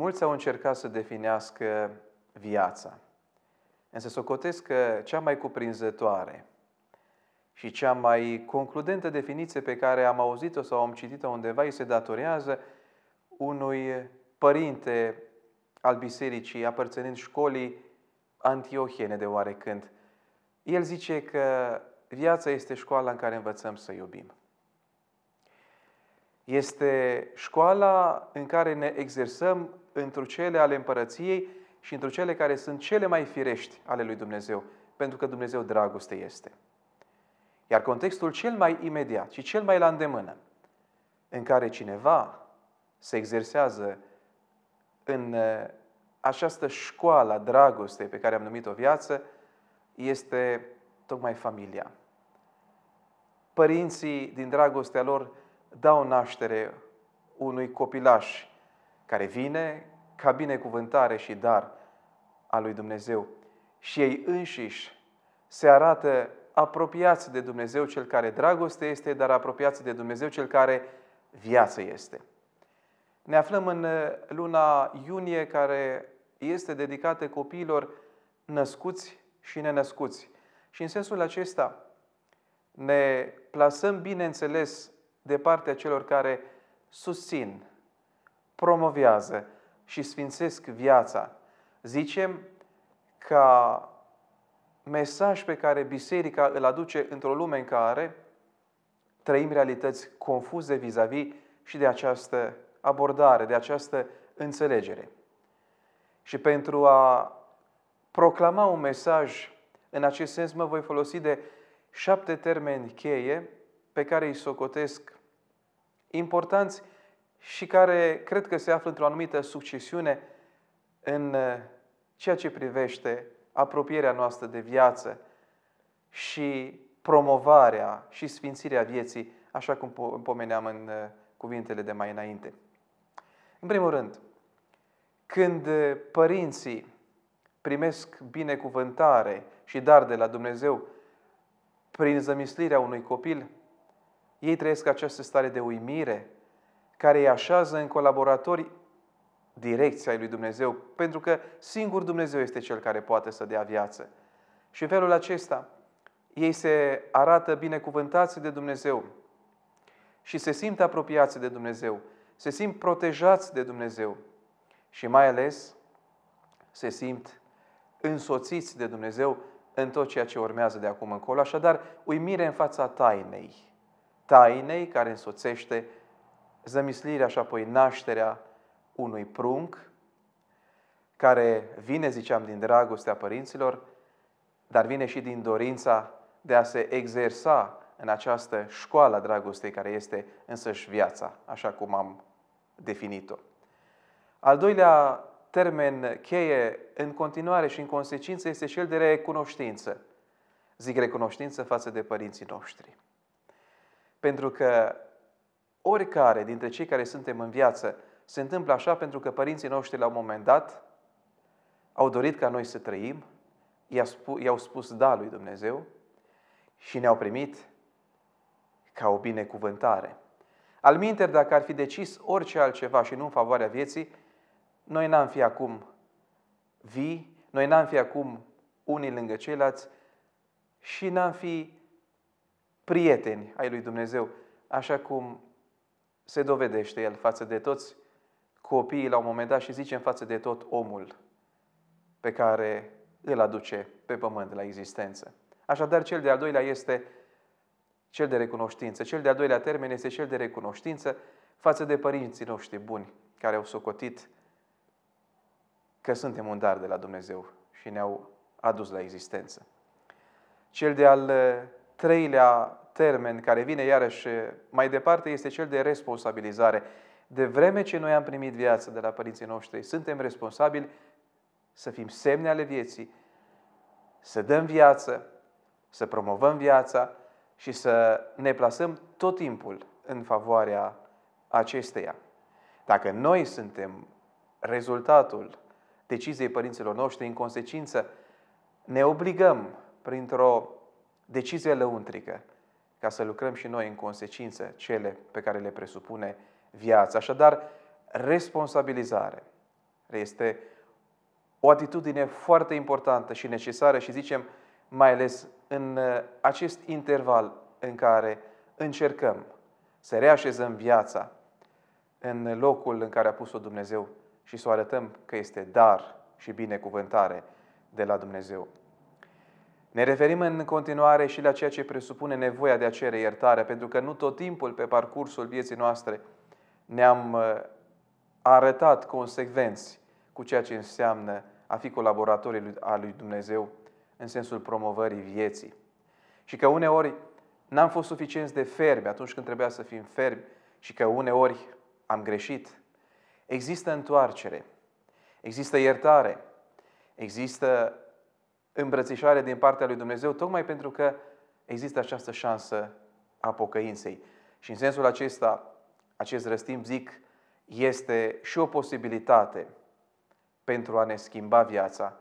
Mulți au încercat să definească viața, însă socotesc că cea mai cuprinzătoare și cea mai concludentă definiție pe care am auzit-o sau am citit-o undeva îi se datorează unui părinte al bisericii, apărțănind școlii antiohiene de oarecând. El zice că viața este școala în care învățăm să iubim. Este școala în care ne exersăm într cele ale împărăției și într cele care sunt cele mai firești ale lui Dumnezeu, pentru că Dumnezeu dragoste este. Iar contextul cel mai imediat și cel mai la îndemână, în care cineva se exersează în uh, această școală a dragostei pe care am numit-o viață, este tocmai familia. Părinții, din dragostea lor, dau naștere unui copilaș care vine ca binecuvântare și dar a lui Dumnezeu. Și ei înșiși se arată apropiați de Dumnezeu cel care dragoste este, dar apropiați de Dumnezeu cel care viață este. Ne aflăm în uh, luna iunie care este dedicată copiilor născuți și nenăscuți. Și în sensul acesta ne plasăm, bineînțeles, de partea celor care susțin, promovează și sfințesc viața. Zicem ca mesaj pe care biserica îl aduce într-o lume în care trăim realități confuze vis-a-vis și de această abordare, de această înțelegere. Și pentru a proclama un mesaj în acest sens mă voi folosi de șapte termeni cheie pe care îi socotesc importanți și care cred că se află într-o anumită succesiune în uh, ceea ce privește apropierea noastră de viață și promovarea și sfințirea vieții, așa cum pomeneam în uh, cuvintele de mai înainte. În primul rând, când uh, părinții primesc binecuvântare și dar de la Dumnezeu prin zămislirea unui copil, ei trăiesc această stare de uimire care îi așează în colaboratori direcția lui Dumnezeu, pentru că singur Dumnezeu este Cel care poate să dea viață. Și în felul acesta, ei se arată binecuvântați de Dumnezeu și se simt apropiați de Dumnezeu, se simt protejați de Dumnezeu și mai ales se simt însoțiți de Dumnezeu în tot ceea ce urmează de acum încolo. Așadar, uimire în fața tainei tainei care însoțește zămislirea și apoi nașterea unui prunc care vine, ziceam, din dragostea părinților, dar vine și din dorința de a se exersa în această școală a dragostei care este însăși viața, așa cum am definit-o. Al doilea termen cheie în continuare și în consecință este cel de recunoștință. Zic recunoștință față de părinții noștri. Pentru că oricare dintre cei care suntem în viață se întâmplă așa pentru că părinții noștri la un moment dat au dorit ca noi să trăim, i-au spus da lui Dumnezeu și ne-au primit ca o binecuvântare. Al minter, dacă ar fi decis orice altceva și nu în favoarea vieții, noi n-am fi acum vii, noi n-am fi acum unii lângă ceilalți și n-am fi prieteni ai lui Dumnezeu, așa cum se dovedește el față de toți copiii la un moment dat și zice în față de tot omul pe care îl aduce pe pământ la existență. Așadar, cel de-al doilea este cel de recunoștință. Cel de-al doilea termen este cel de recunoștință față de părinții noștri buni care au socotit că suntem un dar de la Dumnezeu și ne-au adus la existență. Cel de-al treilea termen care vine iarăși mai departe este cel de responsabilizare. De vreme ce noi am primit viață de la părinții noștri, suntem responsabili să fim semne ale vieții, să dăm viață, să promovăm viața și să ne plasăm tot timpul în favoarea acesteia. Dacă noi suntem rezultatul deciziei părinților noștri, în consecință ne obligăm printr-o decizie lăuntrică ca să lucrăm și noi în consecință cele pe care le presupune viața. Așadar, responsabilizare este o atitudine foarte importantă și necesară și zicem mai ales în uh, acest interval în care încercăm să reașezăm viața în locul în care a pus-o Dumnezeu și să o arătăm că este dar și binecuvântare de la Dumnezeu. Ne referim în continuare și la ceea ce presupune nevoia de a cere iertare, pentru că nu tot timpul pe parcursul vieții noastre ne-am uh, arătat consecvenți cu ceea ce înseamnă a fi colaboratorii a lui Dumnezeu în sensul promovării vieții. Și că uneori n-am fost suficienți de fermi atunci când trebuia să fim fermi și că uneori am greșit. Există întoarcere, există iertare, există îmbrățișare din partea lui Dumnezeu, tocmai pentru că există această șansă a pocăinței. Și în sensul acesta, acest răstimp, zic, este și o posibilitate pentru a ne schimba viața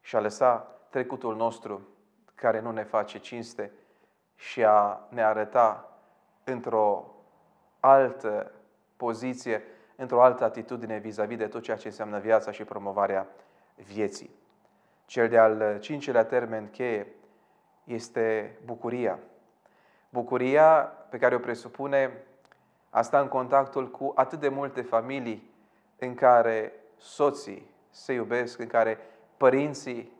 și a lăsa trecutul nostru care nu ne face cinste și a ne arăta într-o altă poziție, într-o altă atitudine vis-a-vis de tot ceea ce înseamnă viața și promovarea vieții. Cel de-al cincilea termen cheie este bucuria. Bucuria pe care o presupune asta în contactul cu atât de multe familii în care soții se iubesc, în care părinții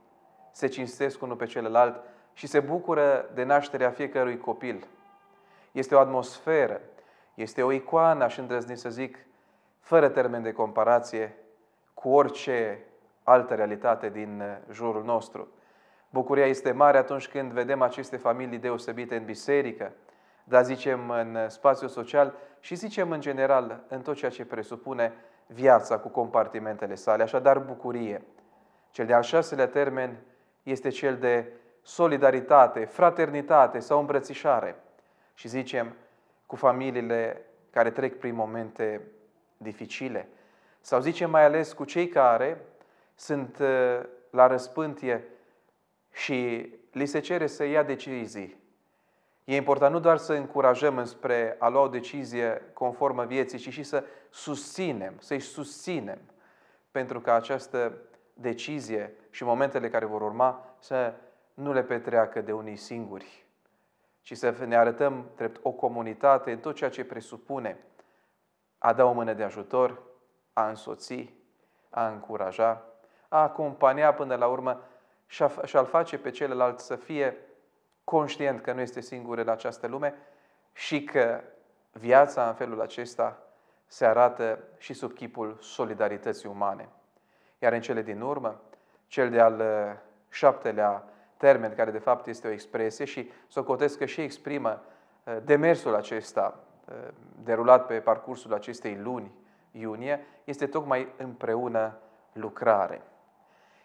se cinstesc unul pe celălalt și se bucură de nașterea fiecărui copil. Este o atmosferă, este o icoană, aș îndrăzni să zic, fără termen de comparație, cu orice altă realitate din eh, jurul nostru. Bucuria este mare atunci când vedem aceste familii deosebite în biserică, dar zicem în eh, spațiu social și zicem în general în tot ceea ce presupune viața cu compartimentele sale, așadar bucurie. Cel de-al șaselea termen este cel de solidaritate, fraternitate sau îmbrățișare. Și zicem cu familiile care trec prin momente dificile. Sau zicem mai ales cu cei care sunt uh, la răspântie și li se cere să ia decizii. E important nu doar să încurajăm spre a lua o decizie conformă vieții, ci și să susținem, să-i susținem pentru că această decizie și momentele care vor urma să nu le petreacă de unii singuri, ci să ne arătăm drept o comunitate în tot ceea ce presupune a da o mână de ajutor, a însoți, a încuraja a acompania până la urmă și a-l face pe celălalt să fie conștient că nu este singur în această lume și că viața în felul acesta se arată și sub chipul solidarității umane. Iar în cele din urmă, cel de-al uh, șaptelea termen, care de fapt este o expresie și socotesc că și exprimă uh, demersul acesta uh, derulat pe parcursul acestei luni, iunie, este tocmai împreună lucrare.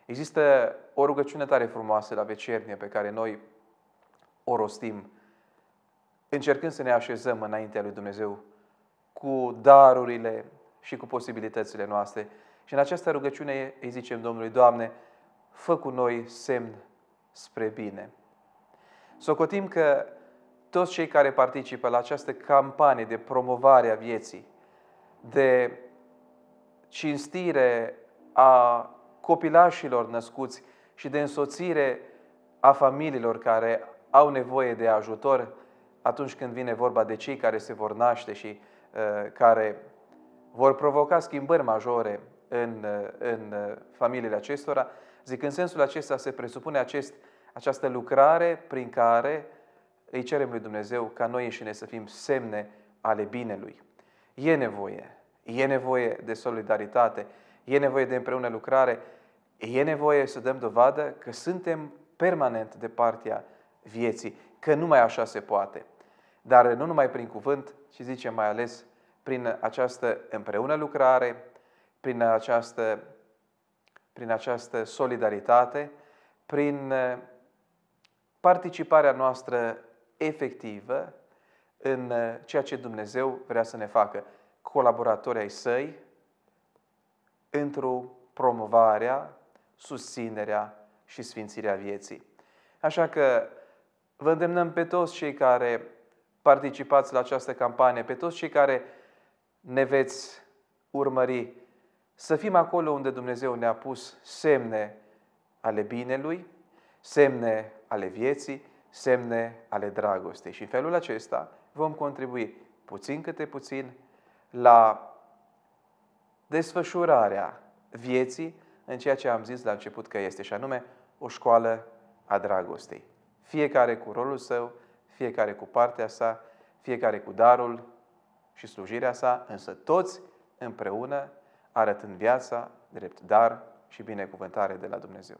Există o rugăciune tare frumoasă la vecernie pe care noi o rostim, încercând să ne așezăm înaintea lui Dumnezeu cu darurile și cu posibilitățile noastre. Și în această rugăciune îi zicem Domnului, Doamne, fă cu noi semn spre bine. Socotim că toți cei care participă la această campanie de promovare a vieții, de cinstire a copilașilor născuți și de însoțire a familiilor care au nevoie de ajutor atunci când vine vorba de cei care se vor naște și uh, care vor provoca schimbări majore în, uh, în uh, familiile acestora. Zic, în sensul acesta se presupune acest, această lucrare prin care îi cerem lui Dumnezeu ca noi înșine să fim semne ale binelui. E nevoie, e nevoie de solidaritate, e nevoie de împreună lucrare, e nevoie să dăm dovadă că suntem permanent de partea vieții, că numai așa se poate. Dar nu numai prin cuvânt, ci zice mai ales prin această împreună lucrare, prin această, prin această solidaritate, prin uh, participarea noastră efectivă în uh, ceea ce Dumnezeu vrea să ne facă, colaboratorii săi, într-o promovarea, susținerea și sfințirea vieții. Așa că vă îndemnăm pe toți cei care participați la această campanie, pe toți cei care ne veți urmări, să fim acolo unde Dumnezeu ne-a pus semne ale binelui, semne ale vieții, semne ale dragostei. Și în felul acesta vom contribui puțin câte puțin la desfășurarea vieții în ceea ce am zis la început că este, și anume o școală a dragostei. Fiecare cu rolul său, fiecare cu partea sa, fiecare cu darul și slujirea sa, însă toți împreună arătând viața drept dar și binecuvântare de la Dumnezeu.